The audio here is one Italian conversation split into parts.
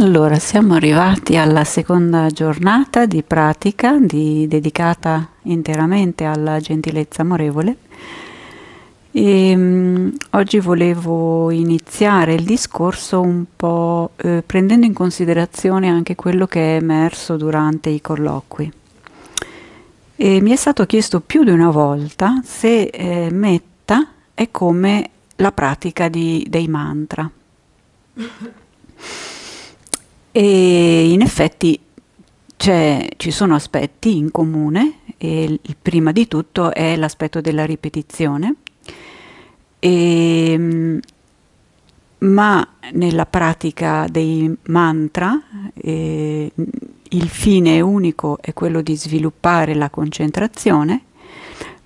Allora, siamo arrivati alla seconda giornata di pratica di, dedicata interamente alla gentilezza amorevole. E, ehm, mh, oggi volevo iniziare il discorso un po' eh, prendendo in considerazione anche quello che è emerso durante i colloqui. E mi è stato chiesto più di una volta se eh, metta è come la pratica di, dei mantra. E in effetti ci sono aspetti in comune, e prima di tutto è l'aspetto della ripetizione, e, ehm, ma nella pratica dei mantra eh, il fine unico è quello di sviluppare la concentrazione.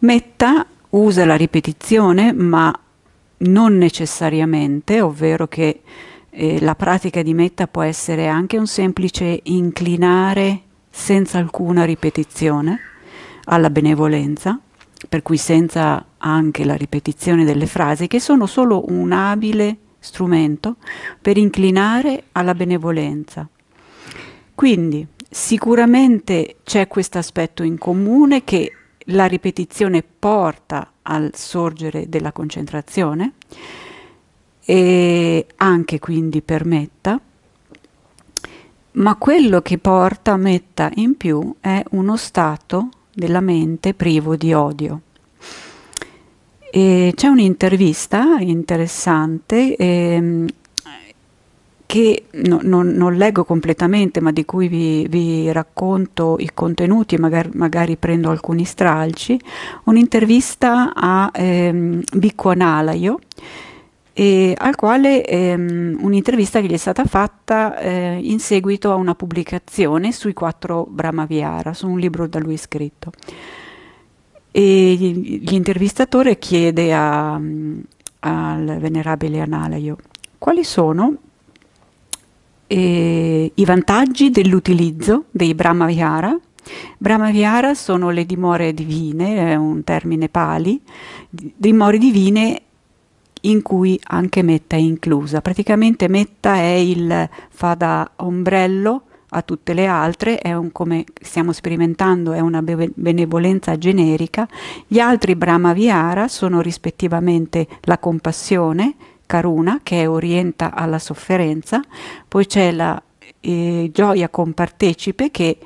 Metta usa la ripetizione, ma non necessariamente, ovvero che eh, la pratica di metta può essere anche un semplice inclinare senza alcuna ripetizione alla benevolenza, per cui senza anche la ripetizione delle frasi, che sono solo un abile strumento per inclinare alla benevolenza. Quindi sicuramente c'è questo aspetto in comune che la ripetizione porta al sorgere della concentrazione, e anche quindi per metta, ma quello che porta metta in più è uno stato della mente privo di odio. E c'è un'intervista interessante ehm, che no, non, non, leggo completamente, ma di cui vi, vi racconto i contenuti, magari, magari, prendo alcuni stralci, un'intervista a ehm, Bicco Analaio, e al quale ehm, un'intervista che gli è stata fatta eh, in seguito a una pubblicazione sui quattro Brahmaviara, su un libro da lui scritto. E l'intervistatore chiede a, mm, al venerabile Analayo quali sono eh, i vantaggi dell'utilizzo dei Brahmavihara. Brahmavihara sono le dimore divine, è un termine pali, dimore divine in cui anche Metta è inclusa. Praticamente Metta è il fa da ombrello a tutte le altre, è un, come stiamo sperimentando, è una benevolenza generica. Gli altri Brahma Vihara sono rispettivamente la compassione, Karuna, che orienta alla sofferenza, poi c'è la eh, gioia compartecipe che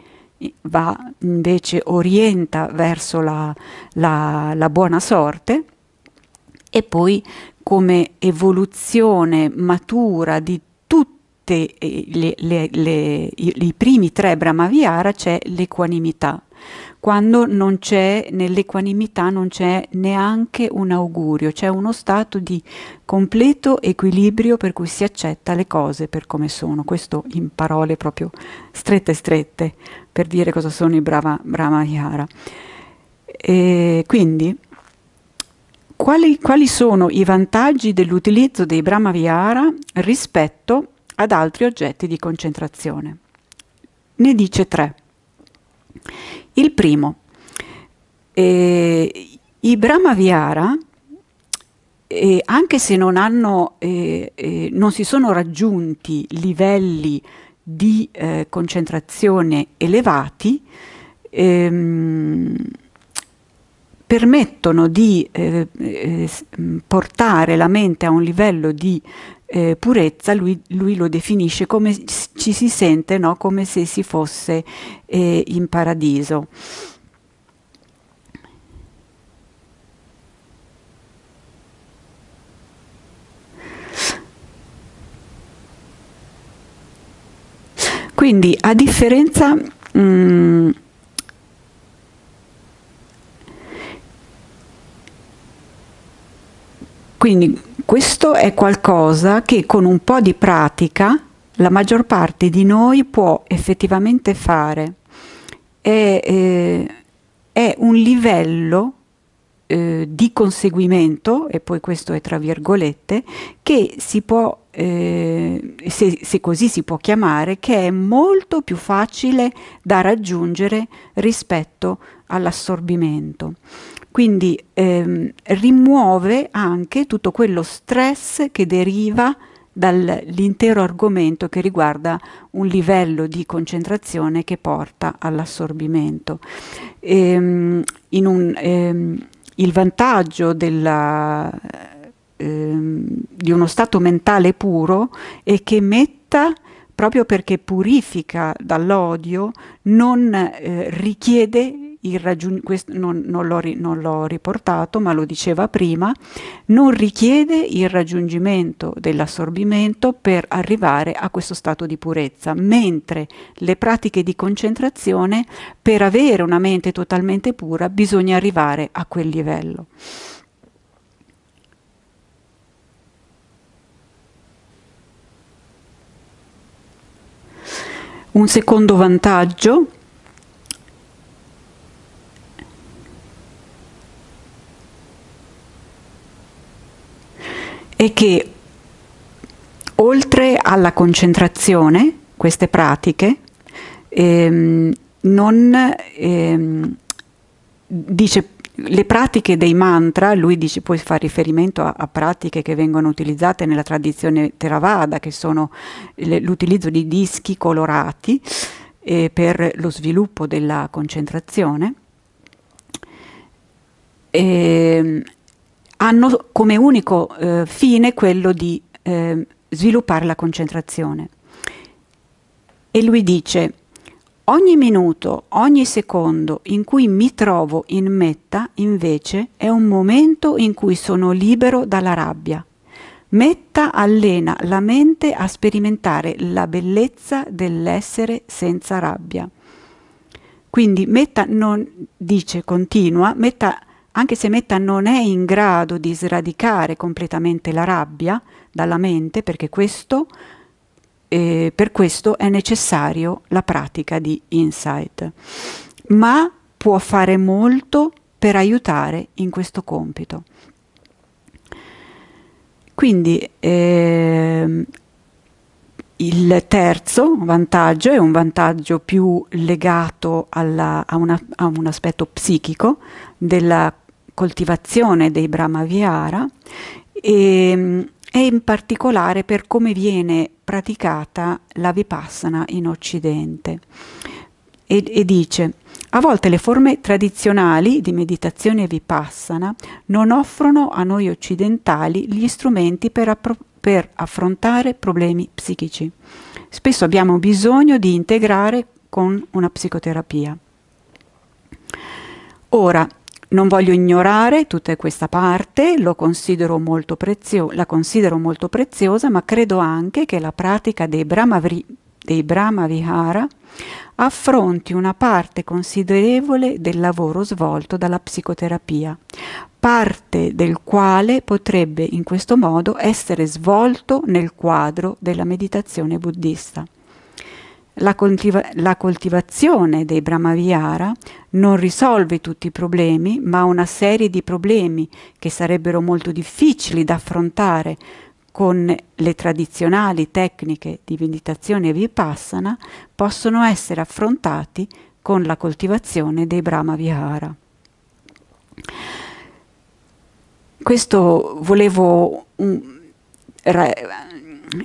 va invece orienta verso la, la, la buona sorte e poi come evoluzione matura di tutti eh, i primi tre Brahmavihara c'è l'equanimità. Quando non c'è nell'equanimità non c'è neanche un augurio, c'è uno stato di completo equilibrio per cui si accetta le cose per come sono. Questo in parole proprio strette strette per dire cosa sono i Brahmavihara. E quindi quali, quali sono i vantaggi dell'utilizzo dei Brahmavihara rispetto ad altri oggetti di concentrazione? Ne dice tre. Il primo, eh, i Brahmavihara, eh, anche se non, hanno, eh, eh, non, si sono raggiunti livelli di eh, concentrazione elevati, ehm, permettono di eh, eh, mm, portare la mente a un livello di eh, purezza, lui, lui, lo definisce come ci si sente no? come se si fosse eh, in paradiso. Quindi a differenza... Mh, mm, Quindi questo è qualcosa che con un po' di pratica la maggior parte di noi può effettivamente fare. È, eh, è un livello eh, di conseguimento, e poi questo è tra virgolette, che si può, eh, se, se, così si può chiamare, che è molto più facile da raggiungere rispetto all'assorbimento. Quindi ehm, rimuove anche tutto quello stress che deriva dall'intero argomento che riguarda un livello di concentrazione che porta all'assorbimento. Ehm, ehm, il vantaggio della, ehm, di uno stato mentale puro è che metta proprio perché purifica dall'odio, non eh, richiede raggiung- questo non, non, l'ho ri- non l'ho riportato, ma lo diceva prima, non richiede il raggiungimento dell'assorbimento per arrivare a questo stato di purezza, mentre le pratiche di concentrazione, per avere una mente totalmente pura, bisogna arrivare a quel livello. Un secondo vantaggio è che oltre alla concentrazione, queste pratiche, ehm, non, ehm, dice, le pratiche dei mantra, lui dice, poi fa riferimento a, a pratiche che vengono utilizzate nella tradizione Theravada, che sono l'utilizzo di dischi colorati eh, per lo sviluppo della concentrazione. E, ehm, hanno come unico eh, fine quello di eh, sviluppare la concentrazione. E lui dice, ogni minuto, ogni secondo in cui mi trovo in metta, invece, è un momento in cui sono libero dalla rabbia. Metta allena la mente a sperimentare la bellezza dell'essere senza rabbia. Quindi Metta non dice, continua, Metta anche se Metta non è in grado di sradicare completamente la rabbia dalla mente, perché questo, eh, per questo è necessario la pratica di insight, ma può fare molto per aiutare in questo compito. Quindi eh, il terzo vantaggio è un vantaggio più legato alla, a, una, a, un aspetto psichico della coltivazione dei Brahmavihara e, ehm, e in particolare per come viene praticata la vipassana in Occidente. E, e, dice, a volte le forme tradizionali di meditazione vipassana non offrono a noi occidentali gli strumenti per, appro- per affrontare problemi psichici. Spesso abbiamo bisogno di integrare con una psicoterapia. Ora, non voglio ignorare tutta questa parte, considero prezio- la considero molto preziosa, ma credo anche che la pratica dei Brahmavri- dei Brahmavihara affronti una parte considerevole del lavoro svolto dalla psicoterapia, parte del quale potrebbe in questo modo essere svolto nel quadro della meditazione buddista. La, coltiva la, coltivazione dei Brahmavihara non risolve tutti i problemi, ma una serie di problemi che sarebbero molto difficili da affrontare con le tradizionali tecniche di meditazione e vipassana possono essere affrontati con la coltivazione dei Brahmavihara. Questo volevo um,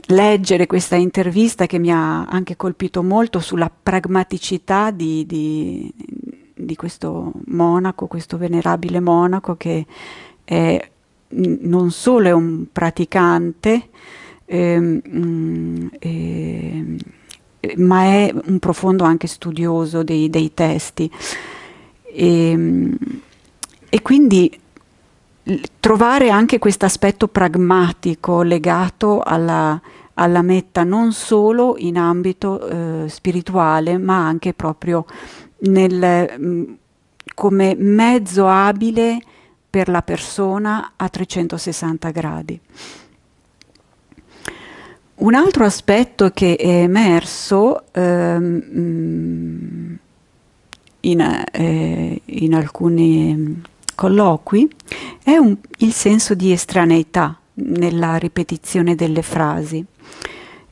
leggere questa intervista che mi ha anche colpito molto sulla pragmaticità di, di, di questo monaco, questo venerabile monaco che è, non solo è un praticante, ehm, mm, ehm, ma è un profondo anche studioso dei, dei testi. E, ehm, e quindi trovare anche questo aspetto pragmatico legato alla, alla, metta non solo in ambito eh, spirituale ma anche proprio nel, mh, come mezzo abile per la persona a 360 gradi. Un altro aspetto che è emerso ehm, in, eh, in, alcuni colloqui è un, il senso di estraneità nella ripetizione delle frasi.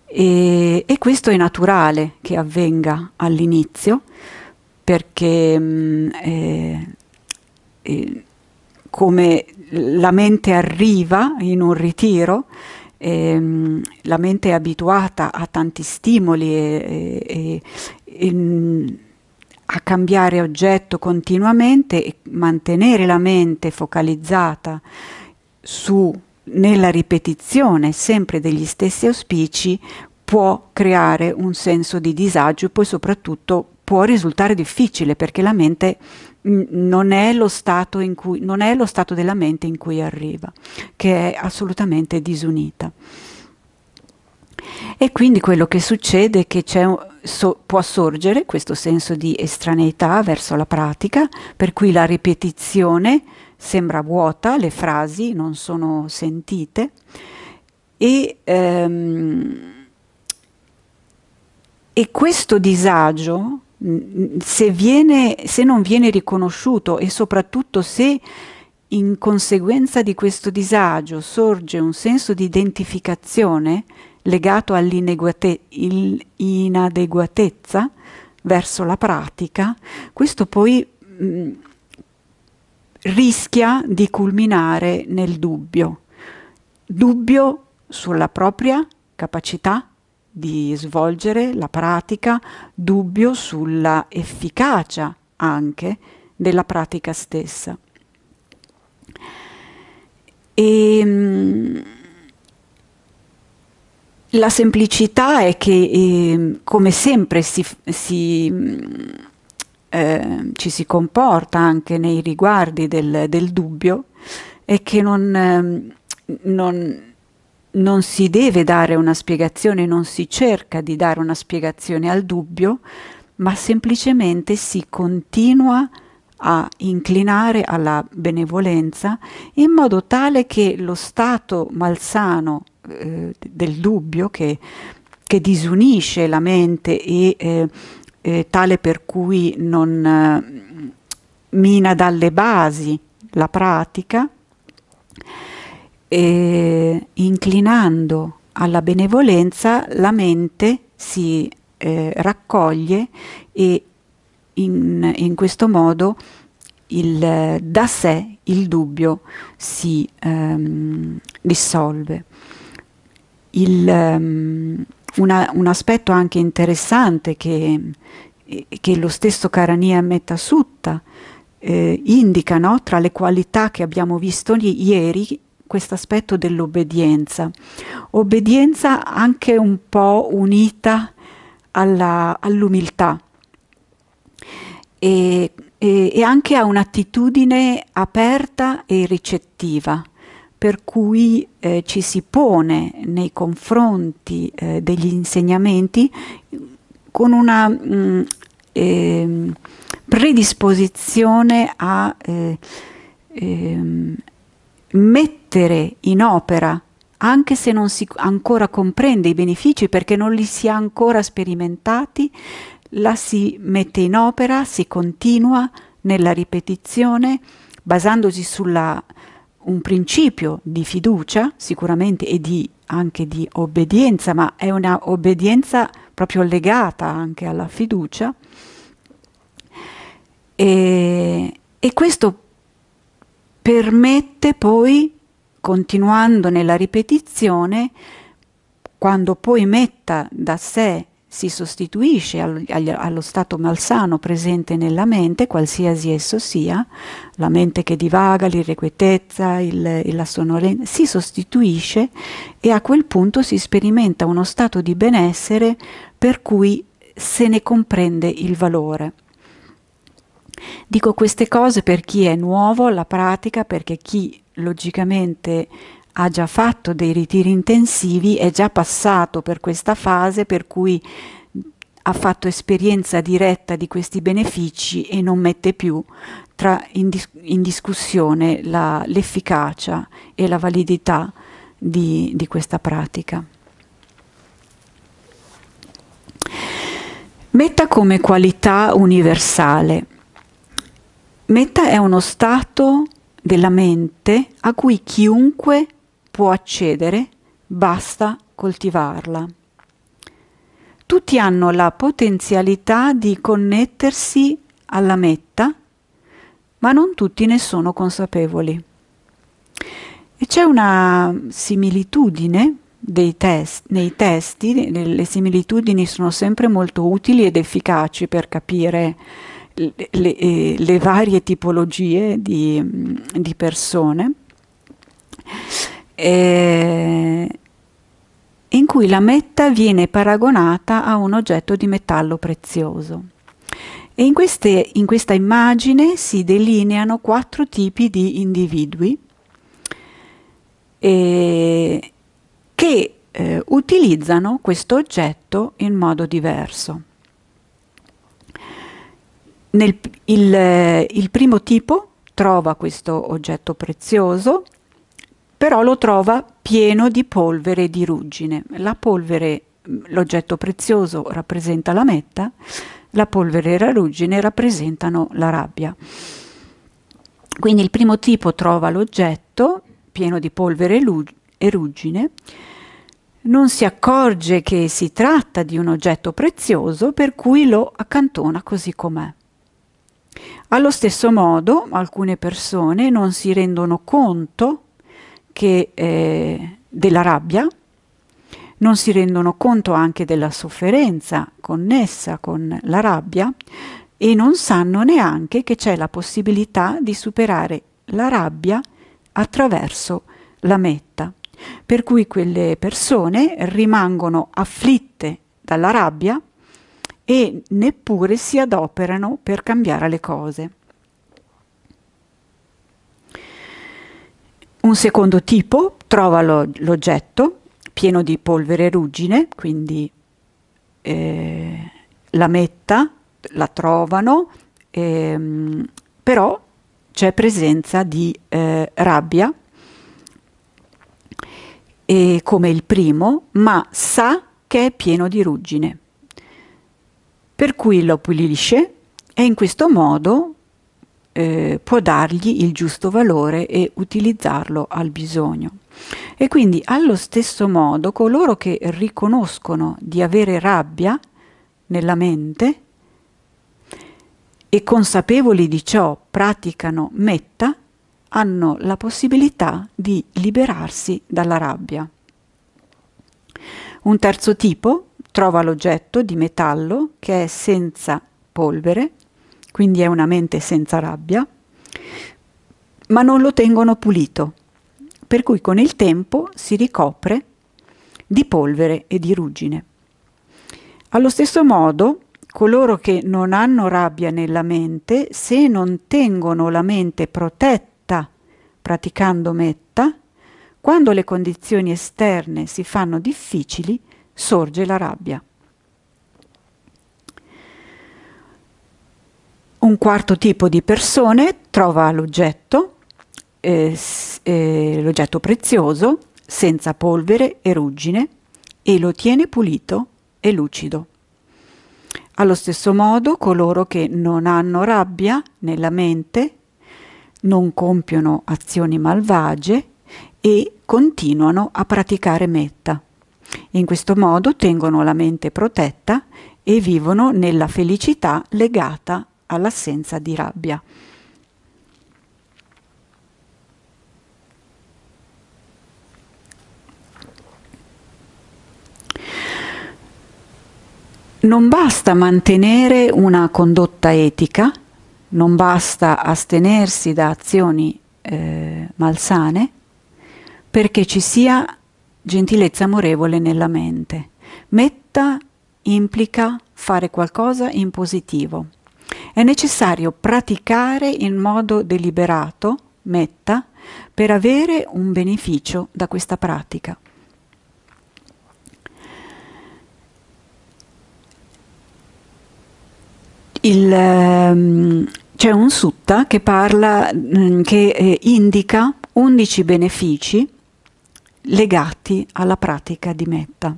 E, e questo è naturale che avvenga all'inizio perché mh, mm, eh, eh, come la mente arriva in un ritiro, ehm, la mente è abituata a tanti stimoli e, e, e, mm, a cambiare oggetto continuamente e mantenere la mente focalizzata su, nella ripetizione sempre degli stessi auspici può creare un senso di disagio e poi soprattutto può risultare difficile perché la mente non è, lo stato in cui, non è lo stato della mente in cui arriva, che è assolutamente disunita. E quindi quello che succede è che un, so, può sorgere questo senso di estraneità verso la pratica, per cui la ripetizione sembra vuota, le frasi non sono sentite e, ehm, e questo disagio, se, viene, se non viene riconosciuto e soprattutto se in conseguenza di questo disagio sorge un senso di identificazione, legato all'inadeguatezza verso la pratica, questo poi mh, mm, rischia di culminare nel dubbio, dubbio sulla propria capacità di svolgere la pratica, dubbio sulla efficacia anche della pratica stessa. E, mh, mm, la semplicità è che, eh, come sempre, si, si, mm, eh, ci si comporta anche nei riguardi del, del dubbio e che non, eh, non, non, si deve dare una spiegazione, non si cerca di dare una spiegazione al dubbio, ma semplicemente si continua a inclinare alla benevolenza in modo tale che lo stato malsano eh, del dubbio che, che, disunisce la mente e eh, eh, tale per cui non eh, mina dalle basi la pratica, inclinando alla benevolenza la mente si eh, raccoglie e in, in questo modo il, da sé il dubbio si ehm, dissolve il, um, una, un aspetto anche interessante che, che lo stesso Karaniya Metasutta eh, indica tra le qualità che abbiamo visto lì, ieri questo aspetto dell'obbedienza. Obbedienza anche un po' unita all'umiltà e, e, e anche a un'attitudine aperta e ricettiva per cui eh, ci si pone nei confronti eh, degli insegnamenti con una mh, mm, eh, predisposizione a eh, ehm, mettere in opera anche se non si ancora comprende i benefici perché non li si è ancora sperimentati, la si mette in opera, si continua nella ripetizione, basandosi sulla un principio di fiducia sicuramente e di, anche di obbedienza, ma è una obbedienza proprio legata anche alla fiducia. E, e questo permette poi, continuando nella ripetizione, quando poi metta da sé si sostituisce allo stato malsano presente nella mente, qualsiasi esso sia, la mente che divaga, l'irrequietezza, la sonnolenza, si sostituisce e a quel punto si sperimenta uno stato di benessere per cui se ne comprende il valore. Dico queste cose per chi è nuovo alla pratica, perché chi logicamente ha già fatto dei ritiri intensivi, è già passato per questa fase per cui ha fatto esperienza diretta di questi benefici e non mette più tra, in, dis, in, discussione la, l'efficacia e la validità di, di questa pratica. Metta come qualità universale. Metta è uno stato della mente a cui chiunque può accedere, basta coltivarla. Tutti hanno la potenzialità di connettersi alla meta, ma non tutti ne sono consapevoli. E c'è una similitudine test, nei testi, le similitudini sono sempre molto utili ed efficaci per capire le, le varie tipologie di, di persone eh, in cui la meta viene paragonata a un oggetto di metallo prezioso. E in, queste, in questa immagine si delineano quattro tipi di individui eh, che eh, utilizzano questo oggetto in modo diverso. Nel, il, eh, il primo tipo trova questo oggetto prezioso però lo trova pieno di polvere e di ruggine. La polvere, mm, l'oggetto prezioso, rappresenta la metta, la polvere e la ruggine rappresentano la rabbia. Quindi il primo tipo trova l'oggetto pieno di polvere e ruggine, non si accorge che si tratta di un oggetto prezioso per cui lo accantona così com'è. Allo stesso modo alcune persone non si rendono conto che eh, della rabbia, non si rendono conto anche della sofferenza connessa con la rabbia e non sanno neanche che c'è la possibilità di superare la rabbia attraverso la metta. Per cui quelle persone rimangono afflitte dalla rabbia e neppure si adoperano per cambiare le cose. Un secondo tipo trova lo, l'oggetto pieno di polvere ruggine, quindi eh, la metta, la trovano, ehm, però c'è presenza di eh, rabbia eh, come il primo, ma sa che è pieno di ruggine. Per cui lo pulisce e in questo modo eh, può dargli il giusto valore e utilizzarlo al bisogno. E quindi allo stesso modo coloro che riconoscono di avere rabbia nella mente e consapevoli di ciò praticano metta, hanno la possibilità di liberarsi dalla rabbia. Un terzo tipo trova l'oggetto di metallo che è senza polvere quindi è una mente senza rabbia, ma non lo tengono pulito, per cui con il tempo si ricopre di polvere e di ruggine. Allo stesso modo, coloro che non hanno rabbia nella mente, se non tengono la mente protetta praticando metta, quando le condizioni esterne si fanno difficili, sorge la rabbia. Un quarto tipo di persone trova l'oggetto, eh, eh, l'oggetto prezioso, senza polvere e ruggine, e lo tiene pulito e lucido. Allo stesso modo, coloro che non hanno rabbia nella mente, non compiono azioni malvagie e continuano a praticare metta. In questo modo tengono la mente protetta e vivono nella felicità legata all'assenza di rabbia. Non basta mantenere una condotta etica, non basta astenersi da azioni eh, malsane, perché ci sia gentilezza amorevole nella mente. Metta implica fare qualcosa in positivo, è necessario praticare in modo deliberato, metta, per avere un beneficio da questa pratica. Il, um, c'è un sutta che, parla, mm, che eh, indica 11 benefici legati alla pratica di metta.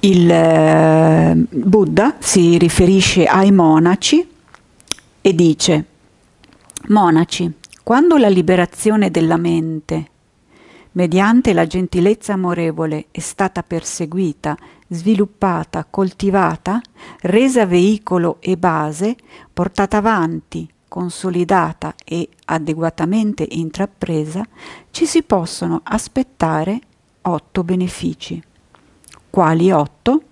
Il eh, Buddha si riferisce ai monaci e dice, monaci, quando la liberazione della mente mediante la gentilezza amorevole è stata perseguita, sviluppata, coltivata, resa veicolo e base, portata avanti, consolidata e adeguatamente intrapresa, ci si possono aspettare otto benefici quali otto,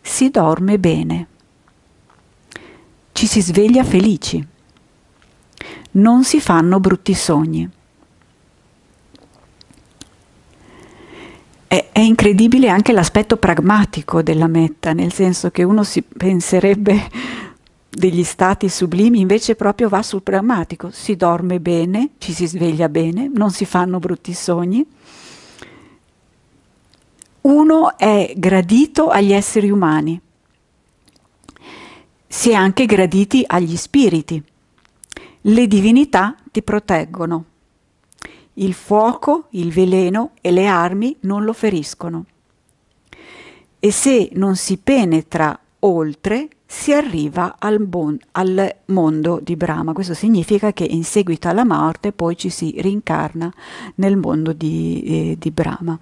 si dorme bene, ci si sveglia felici, non si fanno brutti sogni. È, incredibile anche l'aspetto pragmatico della metta, nel senso che uno si penserebbe degli stati sublimi, invece proprio va sul pragmatico, si dorme bene, ci si sveglia bene, non si fanno brutti sogni uno è gradito agli esseri umani, si è anche graditi agli spiriti. Le divinità ti proteggono. Il fuoco, il veleno e le armi non lo feriscono. E se non si penetra oltre, si arriva al, bon, al, mondo di Brahma. Questo significa che in seguito alla morte poi ci si rincarna nel mondo di, eh, di Brahma.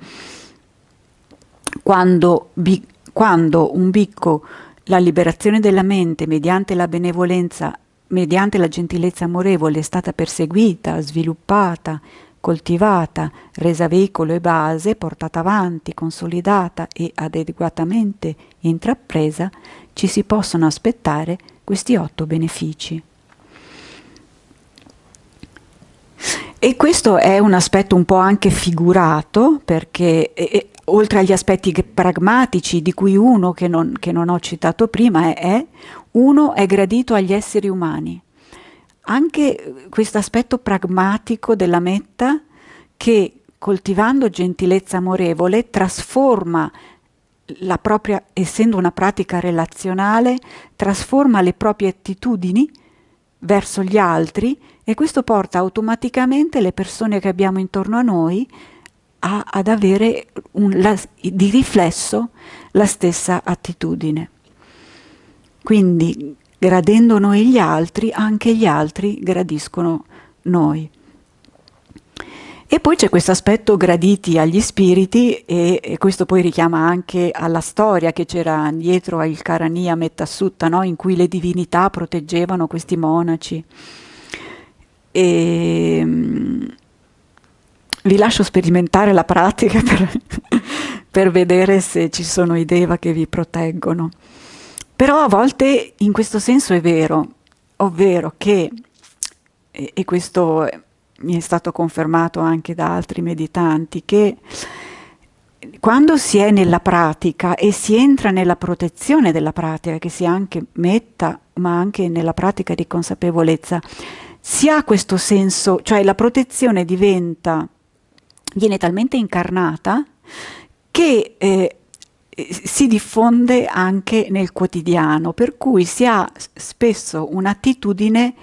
Quando, bi, quando un bicco la liberazione della mente mediante la benevolenza, mediante la gentilezza amorevole è stata perseguita, sviluppata, coltivata, resa veicolo e base, portata avanti, consolidata e adeguatamente intrapresa, ci si possono aspettare questi otto benefici. E questo è un aspetto un po' anche figurato, perché oltre agli aspetti pragmatici, di cui uno che non, che non ho citato prima è, è uno è gradito agli esseri umani. Anche questo aspetto pragmatico della metta che coltivando gentilezza amorevole trasforma la propria, essendo una pratica relazionale, trasforma le proprie attitudini verso gli altri e questo porta automaticamente le persone che abbiamo intorno a noi a, ad avere un, la, di riflesso la stessa attitudine. Quindi gradendo noi gli altri, anche gli altri gradiscono noi. E poi c'è questo aspetto graditi agli spiriti e, e, questo poi richiama anche alla storia che c'era dietro al Karania Mettasutta, no? in cui le divinità proteggevano questi monaci. E, vi lascio sperimentare la pratica per, per vedere se ci sono i deva che vi proteggono. Però a volte in questo senso è vero, ovvero che, e, e questo mi è stato confermato anche da altri meditanti, che quando si è nella pratica e si entra nella protezione della pratica, che si anche metta, ma anche nella pratica di consapevolezza, si ha questo senso, cioè la protezione diventa viene talmente incarnata che eh, si diffonde anche nel quotidiano, per cui si ha spesso un'attitudine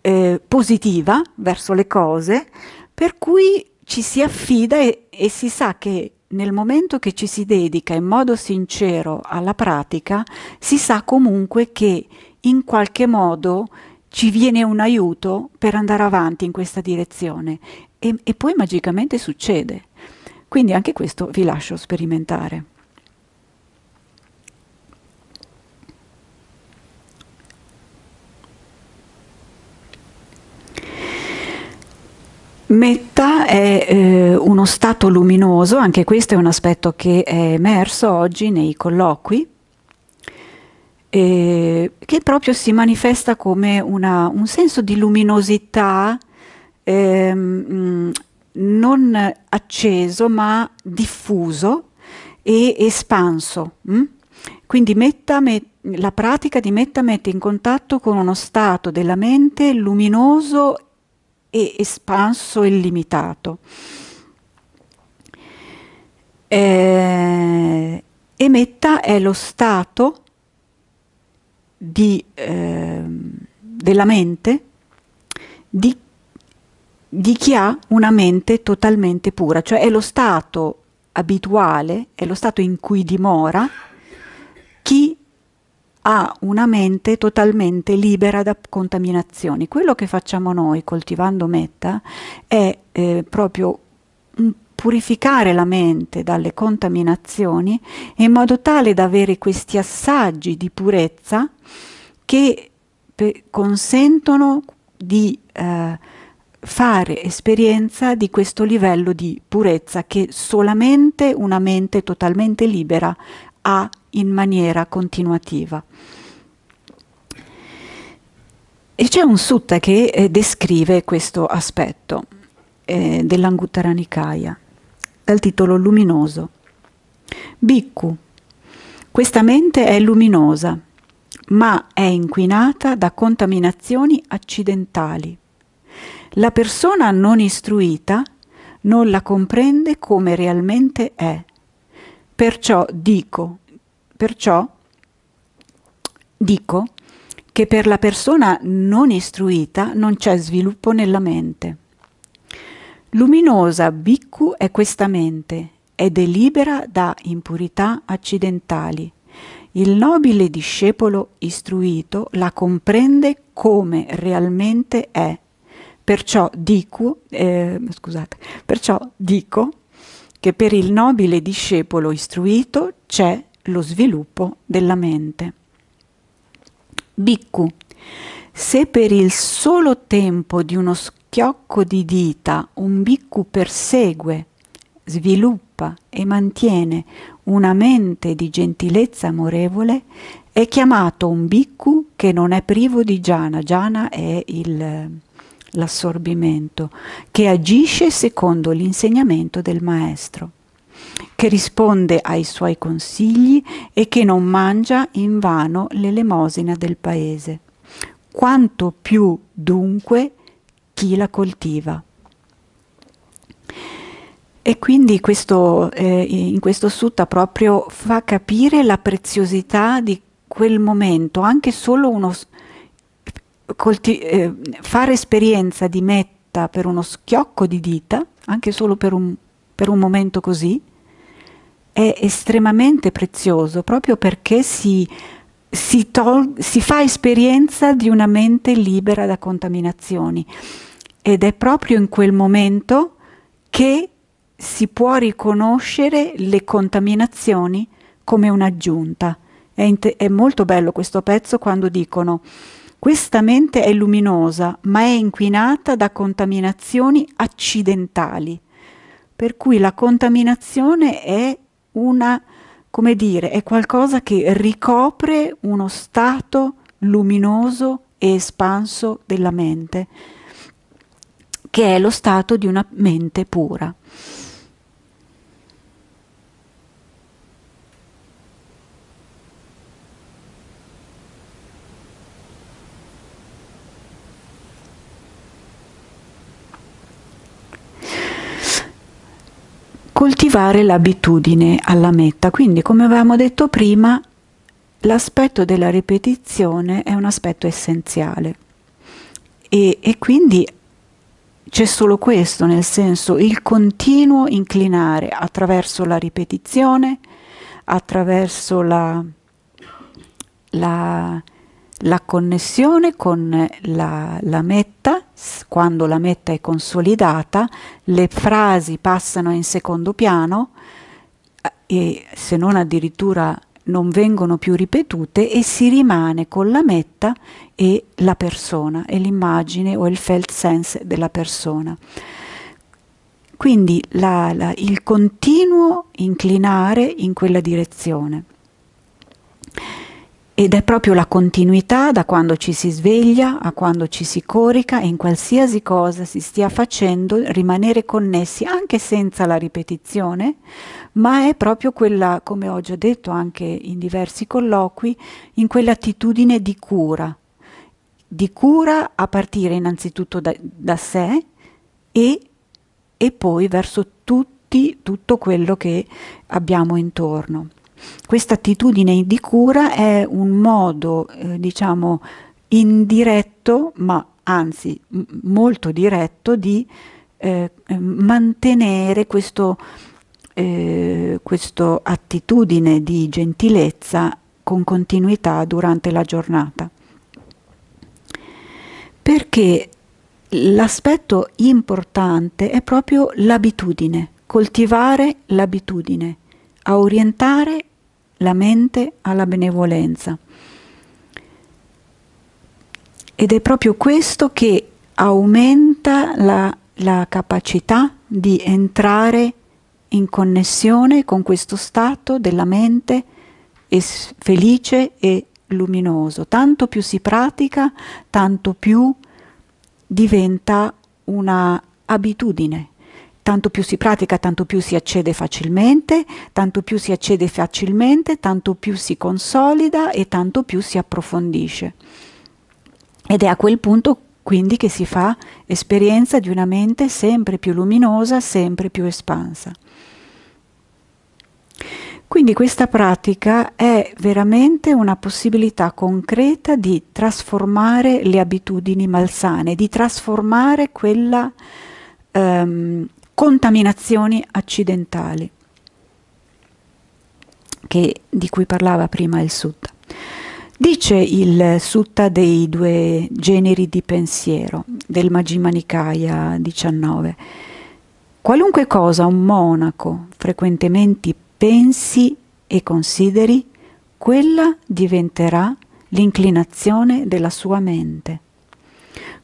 eh, positiva verso le cose, per cui ci si affida e, e si sa che nel momento che ci si dedica in modo sincero alla pratica, si sa comunque che in qualche modo ci viene un aiuto per andare avanti in questa direzione e, e poi magicamente succede. Quindi anche questo vi lascio sperimentare. Metta è eh, uno stato luminoso, anche questo è un aspetto che è emerso oggi nei colloqui, eh, che proprio si manifesta come una, un senso di luminosità ehm, mm, non acceso ma diffuso e espanso. Mh? Mm? Quindi metta, met, la pratica di metta mette in contatto con uno stato della mente luminoso e espanso e limitato. Eh, e metta è lo stato di, eh, della mente di di chi ha una mente totalmente pura, cioè è lo stato abituale, è lo stato in cui dimora chi ha una mente totalmente libera da contaminazioni. Quello che facciamo noi coltivando metta è eh, proprio purificare la mente dalle contaminazioni in modo tale da avere questi assaggi di purezza che consentono di eh, fare esperienza di questo livello di purezza che solamente una mente totalmente libera ha in maniera continuativa. E c'è un sutta che eh, descrive questo aspetto eh, dell'Anguttara Nikaya, dal titolo Luminoso. Bhikkhu, questa mente è luminosa, ma è inquinata da contaminazioni accidentali la persona non istruita non la comprende come realmente è. Perciò dico, perciò dico che per la persona non istruita non c'è sviluppo nella mente. Luminosa bhikkhu è questa mente ed è libera da impurità accidentali. Il nobile discepolo istruito la comprende come realmente è Perciò dico, eh, scusate, perciò dico che per il nobile discepolo istruito c'è lo sviluppo della mente. Biccu, se per il solo tempo di uno schiocco di dita un biccu persegue, sviluppa e mantiene una mente di gentilezza amorevole, è chiamato un biccu che non è privo di jhana. Jhana è il l'assorbimento, che agisce secondo l'insegnamento del maestro, che risponde ai suoi consigli e che non mangia in vano l'elemosina del paese. Quanto più dunque chi la coltiva. E quindi questo, eh, in questo sutta proprio fa capire la preziosità di quel momento, anche solo uno, colti- eh, fare esperienza di metta per uno schiocco di dita, anche solo per un, per un momento così, è estremamente prezioso proprio perché si, si, tol- si fa esperienza di una mente libera da contaminazioni ed è proprio in quel momento che si può riconoscere le contaminazioni come un'aggiunta. È, int- è molto bello questo pezzo quando dicono questa mente è luminosa, ma è inquinata da contaminazioni accidentali, per cui la contaminazione è una, come dire, è qualcosa che ricopre uno stato luminoso e espanso della mente, che è lo stato di una mente pura. coltivare l'abitudine alla meta. Quindi, come avevamo detto prima, l'aspetto della ripetizione è un aspetto essenziale. E, e quindi c'è solo questo, nel senso il continuo inclinare attraverso la ripetizione, attraverso la, la la connessione con la, la, metta, quando la metta è consolidata, le frasi passano in secondo piano eh, e se non addirittura non vengono più ripetute e si rimane con la metta e la persona e l'immagine o il felt sense della persona. Quindi la, la, il continuo inclinare in quella direzione. Ed è proprio la continuità da quando ci si sveglia a quando ci si corica e in qualsiasi cosa si stia facendo rimanere connessi anche senza la ripetizione, ma è proprio quella, come ho già detto anche in diversi colloqui, in quell'attitudine di cura, di cura a partire innanzitutto da, da sé e, e poi verso tutti, tutto quello che abbiamo intorno. Questa attitudine di cura è un modo, eh, diciamo, indiretto, ma anzi m- molto diretto, di eh, eh mantenere questo, eh, questa attitudine di gentilezza con continuità durante la giornata. Perché l'aspetto importante è proprio l'abitudine, coltivare l'abitudine a orientare la mente alla benevolenza. Ed è proprio questo che aumenta la, la capacità di entrare in connessione con questo stato della mente felice e luminoso. Tanto più si pratica, tanto più diventa una abitudine tanto più si pratica, tanto più si accede facilmente, tanto più si accede facilmente, tanto più si consolida e tanto più si approfondisce. Ed è a quel punto quindi che si fa esperienza di una mente sempre più luminosa, sempre più espansa. Quindi questa pratica è veramente una possibilità concreta di trasformare le abitudini malsane, di trasformare quella um, contaminazioni accidentali che, di cui parlava prima il Sutta. Dice il Sutta dei due generi di pensiero del Majjhima Nikaya 19. Qualunque cosa un monaco frequentemente pensi e consideri, quella diventerà l'inclinazione della sua mente.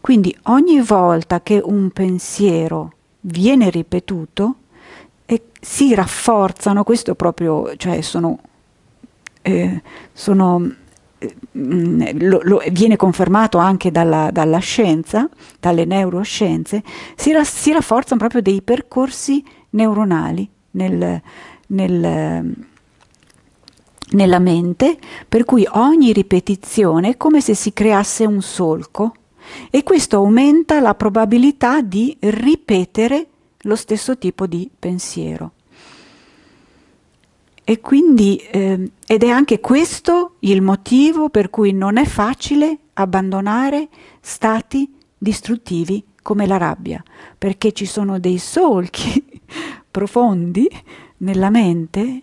Quindi ogni volta che un pensiero viene ripetuto e si rafforzano, questo proprio, cioè sono, eh, sono mm, lo, lo, viene confermato anche dalla, dalla scienza, dalle neuroscienze, si, ra, si, rafforzano proprio dei percorsi neuronali nel, nel, nella mente, per cui ogni ripetizione è come se si creasse un solco e questo aumenta la probabilità di ripetere lo stesso tipo di pensiero. E quindi, eh, ed è anche questo il motivo per cui non è facile abbandonare stati distruttivi come la rabbia, perché ci sono dei solchi profondi nella mente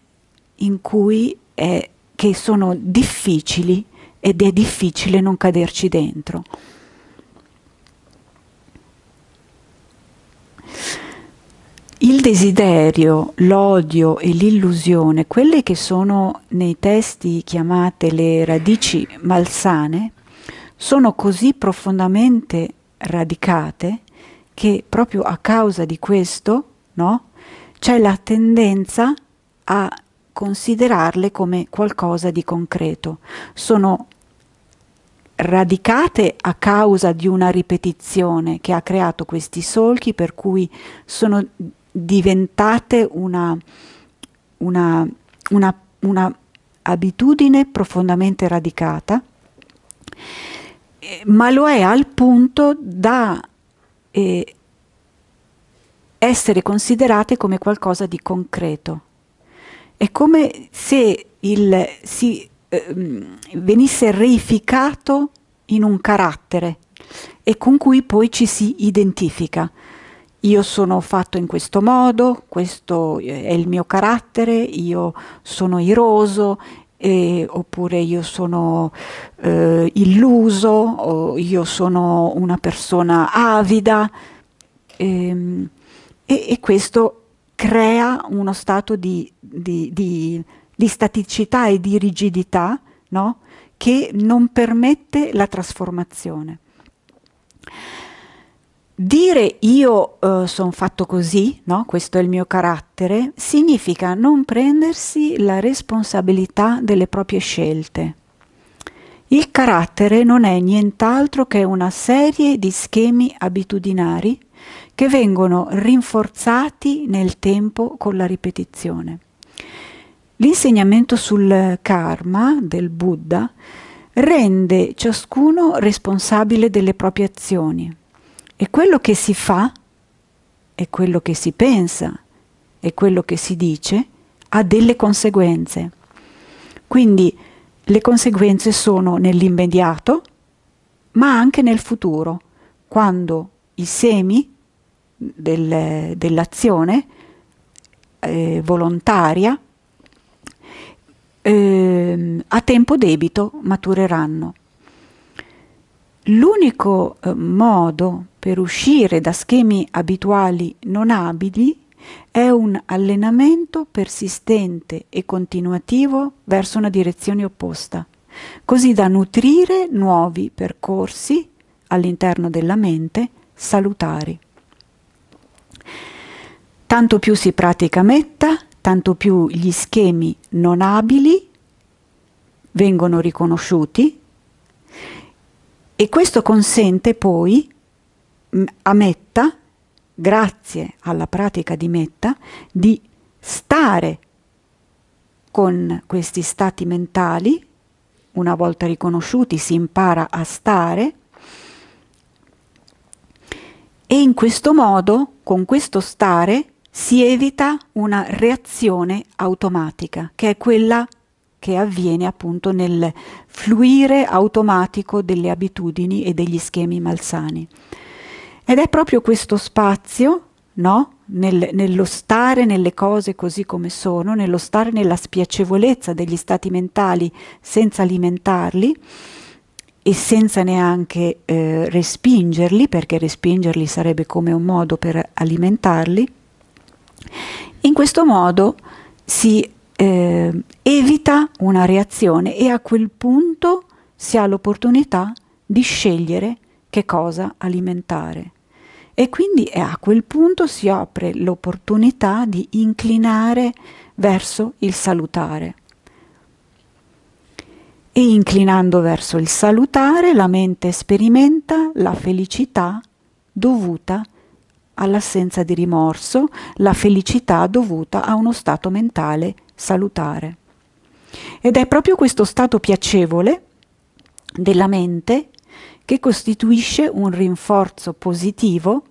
in cui è, che sono difficili ed è difficile non caderci dentro. Il desiderio, l'odio e l'illusione, quelle che sono nei testi chiamate le radici malsane, sono così profondamente radicate che proprio a causa di questo no, c'è la tendenza a considerarle come qualcosa di concreto. Sono radicate a causa di una ripetizione che ha creato questi solchi per cui sono diventate una, una, una, una abitudine profondamente radicata, eh, ma lo è al punto da eh, essere considerate come qualcosa di concreto. È come se il, si Ehm, venisse reificato in un carattere e con cui poi ci si identifica. Io sono fatto in questo modo, questo eh, è il mio carattere, io sono iroso, eh, oppure io sono eh, illuso, o io sono una persona avida ehm, e, e, questo crea uno stato di, di, di di staticità e di rigidità no? che non permette la trasformazione. Dire io eh, sono fatto così, no? questo è il mio carattere, significa non prendersi la responsabilità delle proprie scelte. Il carattere non è nient'altro che una serie di schemi abitudinari che vengono rinforzati nel tempo con la ripetizione. L'insegnamento sul karma del Buddha rende ciascuno responsabile delle proprie azioni e quello che si fa e quello che si pensa e quello che si dice ha delle conseguenze. Quindi le conseguenze sono nell'immediato, ma anche nel futuro, quando i semi del, dell'azione eh, volontaria eh, a tempo debito matureranno. L'unico eh, modo per uscire da schemi abituali non abili è un allenamento persistente e continuativo verso una direzione opposta, così da nutrire nuovi percorsi all'interno della mente salutari. Tanto più si pratica metta, tanto più gli schemi non abili vengono riconosciuti e questo consente poi mm, a Metta, grazie alla pratica di Metta, di stare con questi stati mentali, una volta riconosciuti si impara a stare e in questo modo, con questo stare, si evita una reazione automatica, che è quella che avviene appunto nel fluire automatico delle abitudini e degli schemi malsani. Ed è proprio questo spazio, no? Nel, nello stare nelle cose così come sono, nello stare nella spiacevolezza degli stati mentali senza alimentarli e senza neanche eh, respingerli, perché respingerli sarebbe come un modo per alimentarli, in questo modo si eh, evita una reazione e a quel punto si ha l'opportunità di scegliere che cosa alimentare. E quindi a quel punto si apre l'opportunità di inclinare verso il salutare. E inclinando verso il salutare la mente sperimenta la felicità dovuta a all'assenza di rimorso, la felicità dovuta a uno stato mentale salutare. Ed è proprio questo stato piacevole della mente che costituisce un rinforzo positivo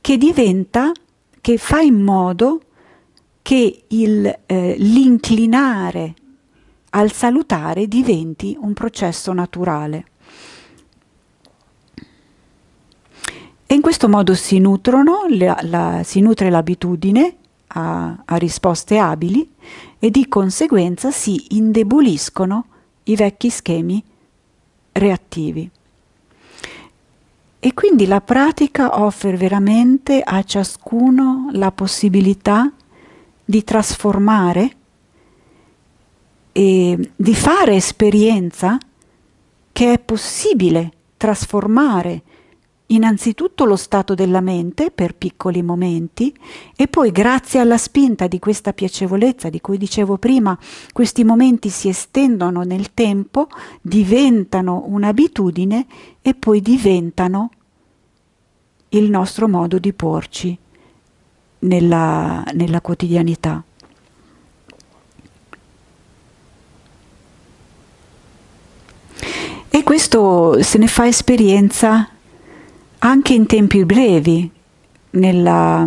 che diventa, che fa in modo che il, eh, l'inclinare al salutare diventi un processo naturale. E in questo modo si, nutrono, la, la, si nutre l'abitudine a, a risposte abili e di conseguenza si indeboliscono i vecchi schemi reattivi. E quindi la pratica offre veramente a ciascuno la possibilità di trasformare e di fare esperienza che è possibile trasformare innanzitutto lo stato della mente per piccoli momenti e poi grazie alla spinta di questa piacevolezza di cui dicevo prima, questi momenti si estendono nel tempo, diventano un'abitudine e poi diventano il nostro modo di porci nella, nella quotidianità. E questo se ne fa esperienza anche in tempi brevi, nella,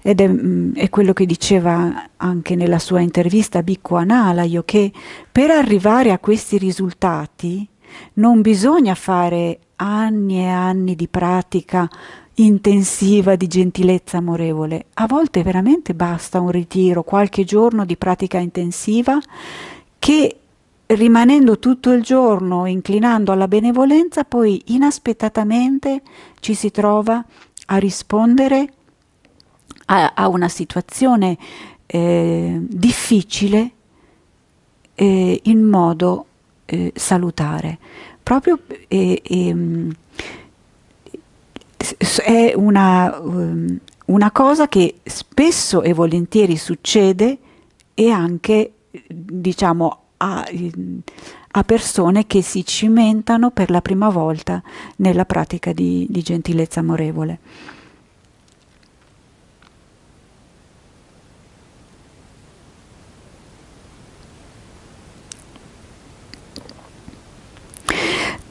ed è, mm, è, quello che diceva anche nella sua intervista Bicco Analaio, che per arrivare a questi risultati non bisogna fare anni e anni di pratica intensiva di gentilezza amorevole. A volte veramente basta un ritiro, qualche giorno di pratica intensiva che rimanendo tutto il giorno inclinando alla benevolenza, poi inaspettatamente ci si trova a rispondere a, a una situazione eh, difficile eh, in modo eh, salutare. Proprio eh, ehm, è una, ehm, una cosa che spesso e volentieri succede e anche diciamo a, a persone che si cimentano per la prima volta nella pratica di, di gentilezza amorevole.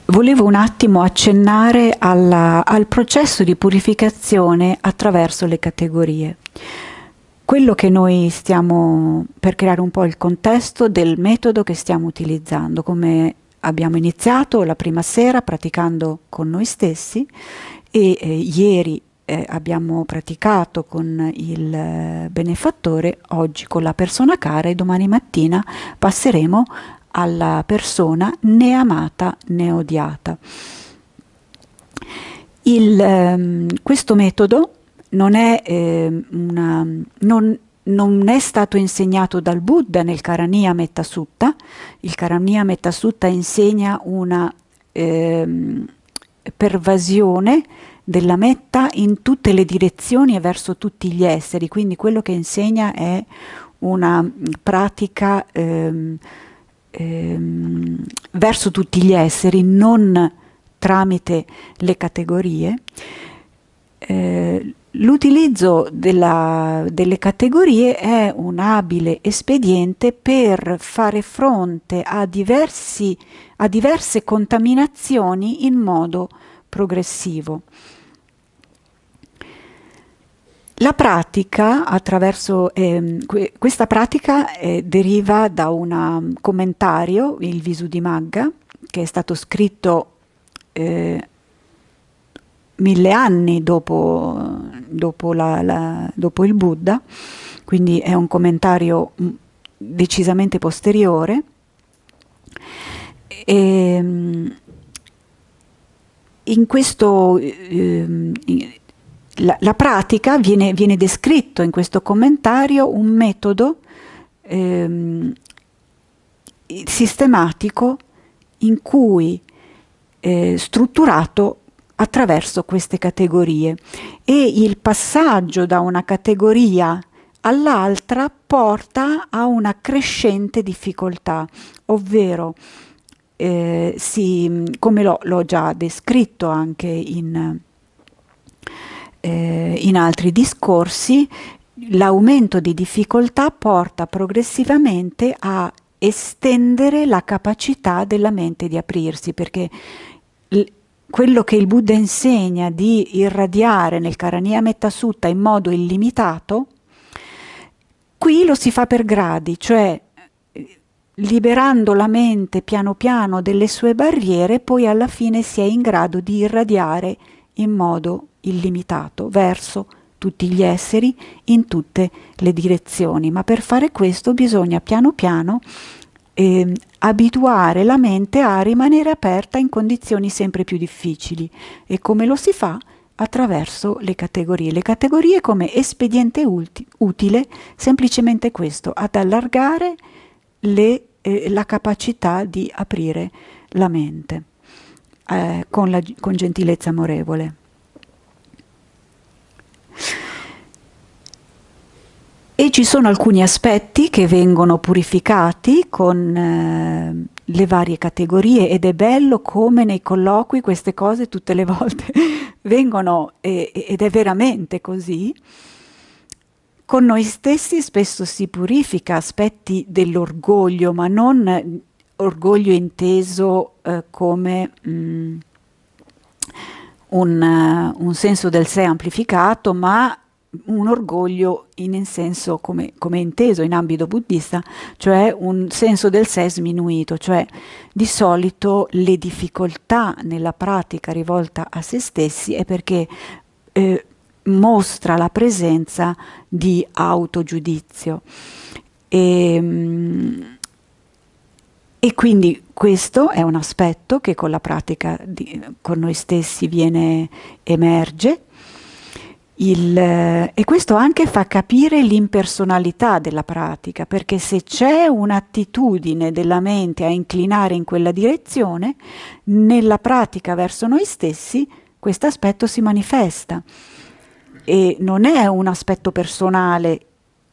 Volevo un attimo accennare alla, al processo di purificazione attraverso le categorie quello che noi stiamo per creare un po' il contesto del metodo che stiamo utilizzando, come abbiamo iniziato la prima sera praticando con noi stessi e eh, ieri eh, abbiamo praticato con il eh, benefattore, oggi con la persona cara e domani mattina passeremo alla persona né amata né odiata. Il, ehm, questo metodo non è, eh, una, non, non è stato insegnato dal Buddha nel Karaniya Metta Sutta. Il Karaniya Metta Sutta insegna una eh, pervasione della metta in tutte le direzioni e verso tutti gli esseri, quindi quello che insegna è una pratica ehm, ehm, verso tutti gli esseri, non tramite le categorie. Eh, L'utilizzo delle categorie è un abile espediente per fare fronte a, diversi, a diverse contaminazioni in modo progressivo. La pratica, attraverso, eh, questa pratica eh, deriva da un commentario, il Visu di Magga, che è stato scritto eh, mille anni dopo, dopo, la, la, dopo il Buddha, quindi è un commentario mm, decisamente posteriore. E, ehm, in questo, ehm, la, la, pratica viene, viene, descritto in questo commentario un metodo eh, sistematico in cui eh, strutturato attraverso queste categorie e il passaggio da una categoria all'altra porta a una crescente difficoltà, ovvero eh, si, come l'ho, l'ho, già descritto anche in, eh, in altri discorsi, l'aumento di difficoltà porta progressivamente a estendere la capacità della mente di aprirsi, perché quello che il Buddha insegna di irradiare nel Karaniya Metasutta in modo illimitato, qui lo si fa per gradi, cioè liberando la mente piano piano delle sue barriere, poi alla fine si è in grado di irradiare in modo illimitato verso tutti gli esseri in tutte le direzioni, ma per fare questo bisogna piano piano eh, abituare la mente a rimanere aperta in condizioni sempre più difficili. E come lo si fa? attraverso le categorie. Le categorie come espediente ulti, utile, semplicemente questo, ad allargare le, eh, la capacità di aprire la mente eh, con, la, con gentilezza amorevole ci sono alcuni aspetti che vengono purificati con eh, le varie categorie ed è bello come nei colloqui queste cose tutte le volte vengono, e, ed è veramente così, con noi stessi spesso si purifica aspetti dell'orgoglio, ma non orgoglio inteso eh, come mh, mm, un, eh, un senso del sé amplificato, ma un orgoglio in senso come, come inteso in ambito buddista, cioè un senso del sé sminuito, cioè di solito le difficoltà nella pratica rivolta a se stessi è perché eh, mostra la presenza di autogiudizio. E, ehm, e quindi questo è un aspetto che con la pratica di, con noi stessi viene, emerge il, eh, e questo anche fa capire l'impersonalità della pratica, perché se c'è un'attitudine della mente a inclinare in quella direzione, nella pratica verso noi stessi questo aspetto si manifesta. E non è un aspetto personale,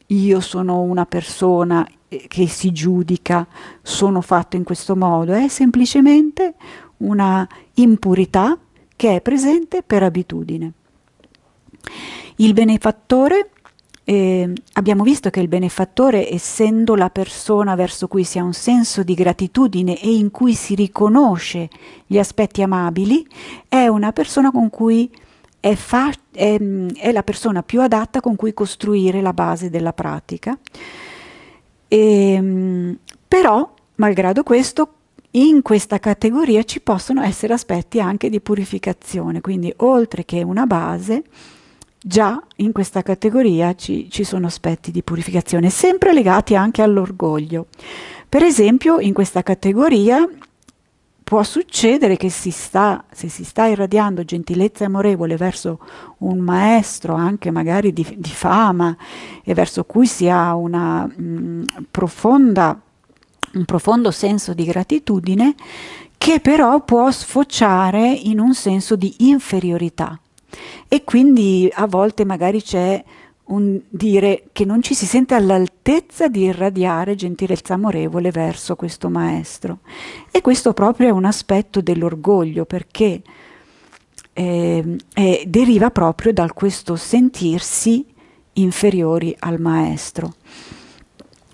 io sono una persona eh, che si giudica, sono fatto in questo modo, è semplicemente una impurità che è presente per abitudine. Il benefattore, eh, abbiamo visto che il benefattore, essendo la persona verso cui si ha un senso di gratitudine e in cui si riconosce gli aspetti amabili, è una persona con cui è, fa- è, è la persona più adatta con cui costruire la base della pratica. E, ehm, però, malgrado questo, in questa categoria ci possono essere aspetti anche di purificazione, quindi oltre che una base, Già in questa categoria ci, ci sono aspetti di purificazione, sempre legati anche all'orgoglio. Per esempio, in questa categoria può succedere che si sta, se si sta irradiando gentilezza amorevole verso un maestro, anche magari di, di fama, e verso cui si ha una mh, mm, profonda, un profondo senso di gratitudine, che però può sfociare in un senso di inferiorità. E quindi a volte magari c'è un dire che non ci si sente all'altezza di irradiare gentilezza amorevole verso questo maestro. E questo proprio è un aspetto dell'orgoglio perché eh, eh, deriva proprio da questo sentirsi inferiori al maestro.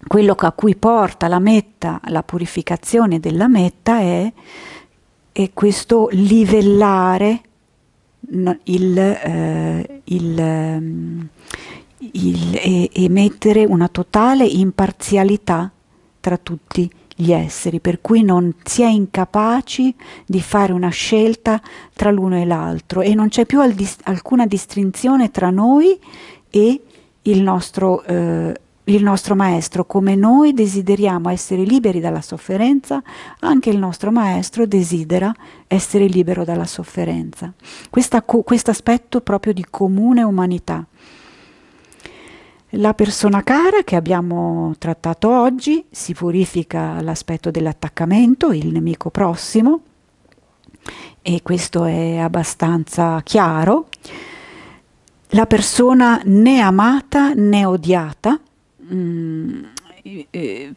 Quello a cui porta la metta, la purificazione della metta è, è questo livellare il, eh, il, ehm, il, e, e mettere una totale imparzialità tra tutti gli esseri, per cui non si è incapaci di fare una scelta tra l'uno e l'altro e non c'è più al alcuna distinzione tra noi e il nostro eh, il nostro Maestro, come noi desideriamo essere liberi dalla sofferenza, anche il nostro Maestro desidera essere libero dalla sofferenza. Questo aspetto proprio di comune umanità. La persona cara che abbiamo trattato oggi si purifica l'aspetto dell'attaccamento, il nemico prossimo, e questo è abbastanza chiaro. La persona né amata né odiata Mm, eh,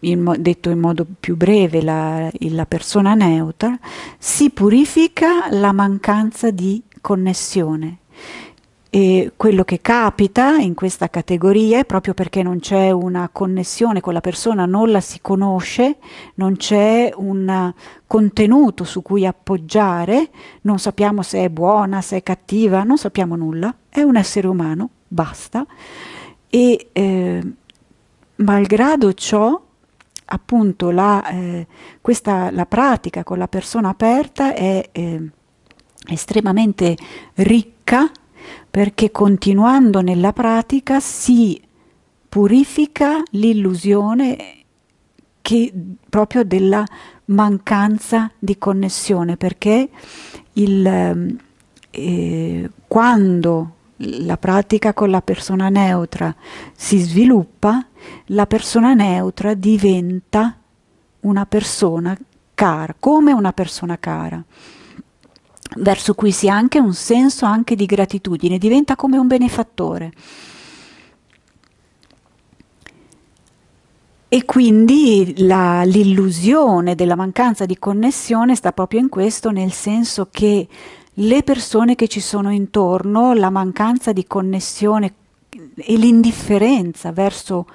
in, detto in modo più breve, la, la persona neutra, si purifica la mancanza di connessione. E quello che capita in questa categoria è proprio perché non c'è una connessione con la persona, non la si conosce, non c'è un contenuto su cui appoggiare, non sappiamo se è buona, se è cattiva, non sappiamo nulla, è un essere umano, basta e eh, malgrado ciò appunto la, eh, questa, la, pratica con la persona aperta è eh, estremamente ricca perché continuando nella pratica si purifica l'illusione che, proprio della mancanza di connessione perché il, ehm, eh, quando la pratica con la persona neutra si sviluppa, la persona neutra diventa una persona cara, come una persona cara, verso cui si ha anche un senso anche di gratitudine, diventa come un benefattore. E quindi l'illusione della mancanza di connessione sta proprio in questo, nel senso che le persone che ci sono intorno, la mancanza di connessione e l'indifferenza verso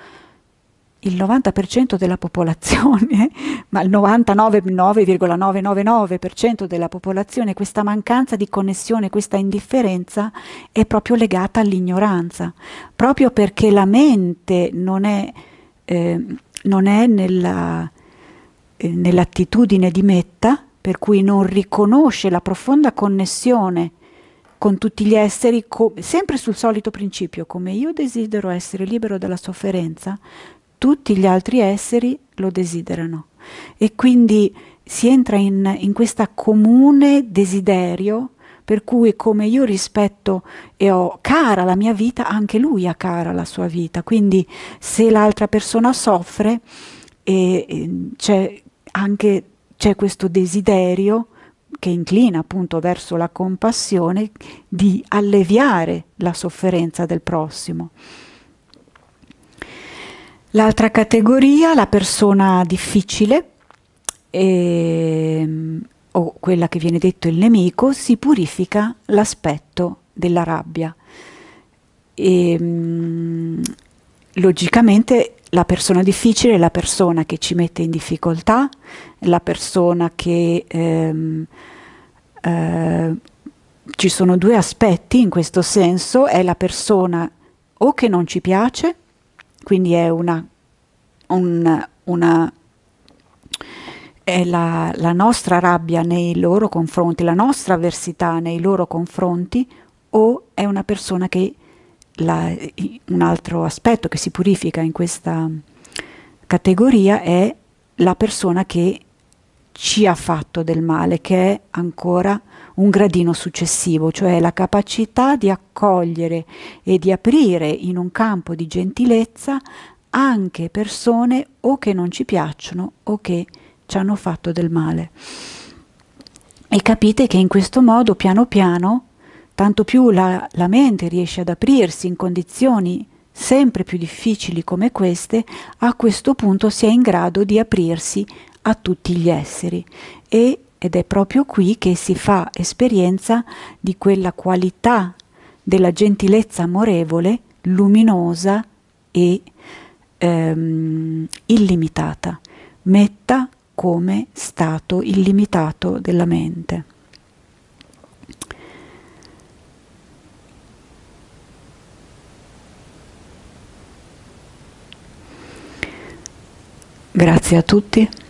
il 90% della popolazione, ma il 99,999% della popolazione, questa mancanza di connessione, questa indifferenza è proprio legata all'ignoranza, proprio perché la mente non è, eh, non è nella, eh, nell'attitudine di metta, per cui non riconosce la profonda connessione con tutti gli esseri, co- sempre sul solito principio, come io desidero essere libero dalla sofferenza, tutti gli altri esseri lo desiderano. E quindi si entra in, in questo comune desiderio per cui come io rispetto e ho cara la mia vita, anche lui ha cara la sua vita. Quindi se l'altra persona soffre, e, c'è anche c'è questo desiderio che inclina appunto verso la compassione di alleviare la sofferenza del prossimo. L'altra categoria, la persona difficile eh, o quella che viene detto il nemico, si purifica l'aspetto della rabbia. E, ehm, logicamente la persona difficile è la persona che ci mette in difficoltà, la persona che... Ehm, eh, ci sono due aspetti in questo senso, è la persona o che non ci piace, quindi è una, un, una è la, la, nostra rabbia nei loro confronti, la nostra avversità nei loro confronti, o è una persona che la, un altro aspetto che si purifica in questa categoria è la persona che ci ha fatto del male, che è ancora un gradino successivo, cioè la capacità di accogliere e di aprire in un campo di gentilezza anche persone o che non ci piacciono o che ci hanno fatto del male. E capite che in questo modo, piano piano, tanto più la, la mente riesce ad aprirsi in condizioni sempre più difficili come queste, a questo punto si è in grado di aprirsi a tutti gli esseri e, ed è proprio qui che si fa esperienza di quella qualità della gentilezza amorevole, luminosa e ehm, illimitata, metta come stato illimitato della mente. Grazie a tutti.